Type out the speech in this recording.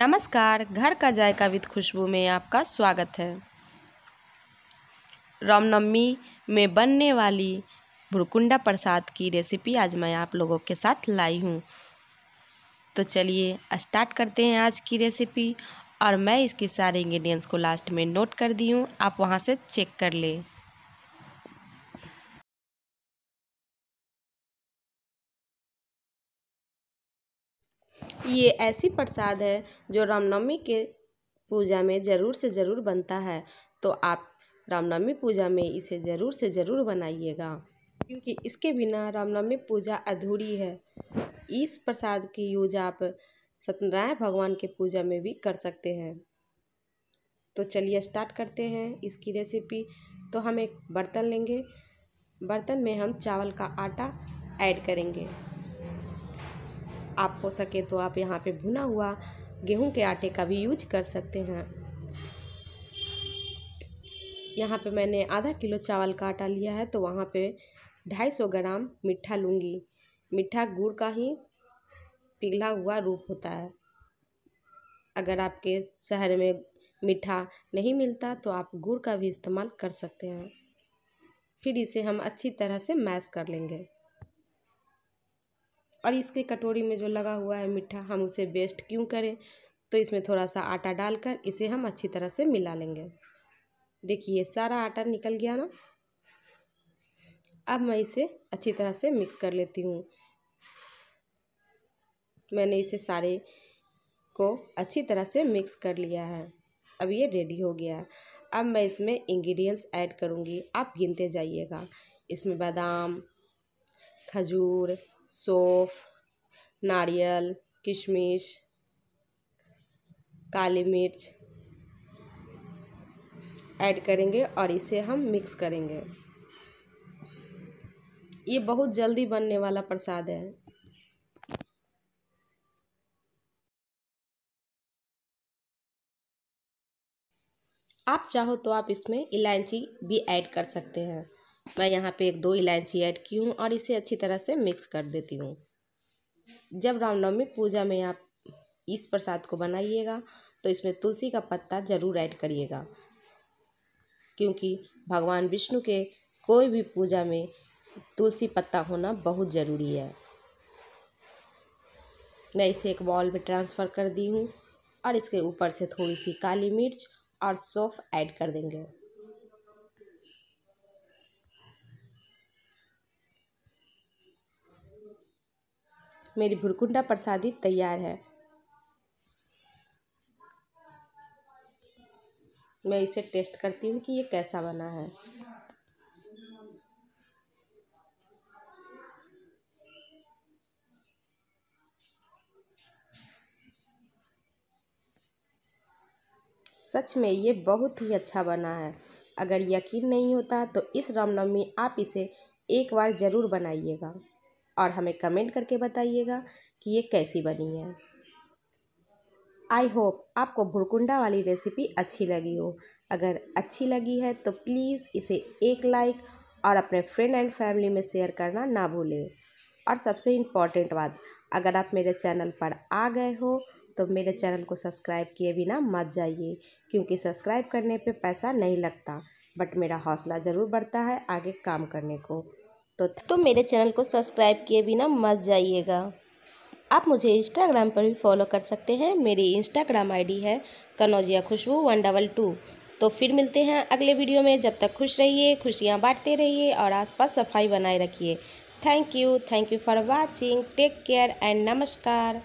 नमस्कार घर का जायका विद खुशबू में आपका स्वागत है रामनवमी में बनने वाली भुरकुंडा प्रसाद की रेसिपी आज मैं आप लोगों के साथ लाई हूँ तो चलिए स्टार्ट करते हैं आज की रेसिपी और मैं इसके सारे इंग्रेडिएंट्स को लास्ट में नोट कर दी हूँ आप वहाँ से चेक कर लें ये ऐसी प्रसाद है जो रामनवमी के पूजा में ज़रूर से ज़रूर बनता है तो आप रामनवमी पूजा में इसे ज़रूर से ज़रूर बनाइएगा क्योंकि इसके बिना रामनवमी पूजा अधूरी है इस प्रसाद की यूज आप सत्यनारायण भगवान के पूजा में भी कर सकते हैं तो चलिए स्टार्ट करते हैं इसकी रेसिपी तो हम एक बर्तन लेंगे बर्तन में हम चावल का आटा ऐड करेंगे आप हो सके तो आप यहाँ पे भुना हुआ गेहूं के आटे का भी यूज कर सकते हैं यहाँ पे मैंने आधा किलो चावल का आटा लिया है तो वहाँ पे ढाई सौ ग्राम मीठा लूँगी मीठा गुड़ का ही पिघला हुआ रूप होता है अगर आपके शहर में मीठा नहीं मिलता तो आप गुड़ का भी इस्तेमाल कर सकते हैं फिर इसे हम अच्छी तरह से मैश कर लेंगे और इसके कटोरी में जो लगा हुआ है मीठा हम उसे बेस्ट क्यों करें तो इसमें थोड़ा सा आटा डालकर इसे हम अच्छी तरह से मिला लेंगे देखिए सारा आटा निकल गया ना अब मैं इसे अच्छी तरह से मिक्स कर लेती हूँ मैंने इसे सारे को अच्छी तरह से मिक्स कर लिया है अब ये रेडी हो गया है अब मैं इसमें इंग्रेडिएंट्स ऐड करूँगी आप गिनते जाइएगा इसमें बादाम खजूर सौफ नारियल किशमिश काली मिर्च ऐड करेंगे और इसे हम मिक्स करेंगे ये बहुत जल्दी बनने वाला प्रसाद है आप चाहो तो आप इसमें इलायची भी ऐड कर सकते हैं मैं यहाँ पे एक दो इलायची ऐड की हूँ और इसे अच्छी तरह से मिक्स कर देती हूँ जब रामनवमी पूजा में आप इस प्रसाद को बनाइएगा तो इसमें तुलसी का पत्ता ज़रूर ऐड करिएगा क्योंकि भगवान विष्णु के कोई भी पूजा में तुलसी पत्ता होना बहुत ज़रूरी है मैं इसे एक बॉल में ट्रांसफ़र कर दी हूँ और इसके ऊपर से थोड़ी सी काली मिर्च और सौफ ऐड कर देंगे मेरी भुरकुंडा प्रसादी तैयार है मैं इसे टेस्ट करती हूँ कि ये कैसा बना है सच में ये बहुत ही अच्छा बना है अगर यकीन नहीं होता तो इस रामनवमी आप इसे एक बार ज़रूर बनाइएगा और हमें कमेंट करके बताइएगा कि ये कैसी बनी है आई होप आपको भुरकुंडा वाली रेसिपी अच्छी लगी हो अगर अच्छी लगी है तो प्लीज़ इसे एक लाइक और अपने फ्रेंड एंड फैमिली में शेयर करना ना भूलें और सबसे इम्पॉर्टेंट बात अगर आप मेरे चैनल पर आ गए हो तो मेरे चैनल को सब्सक्राइब किए बिना मत जाइए क्योंकि सब्सक्राइब करने पे पैसा नहीं लगता बट मेरा हौसला ज़रूर बढ़ता है आगे काम करने को तो तो मेरे चैनल को सब्सक्राइब किए बिना मत जाइएगा आप मुझे इंस्टाग्राम पर भी फॉलो कर सकते हैं मेरी इंस्टाग्राम आईडी है Kanaujia Khushboo one double two तो फिर मिलते हैं अगले वीडियो में जब तक खुश रहिए खुशियाँ बांटते रहिए और आसपास सफाई बनाए रखिए thank you thank you for watching take care and नमस्कार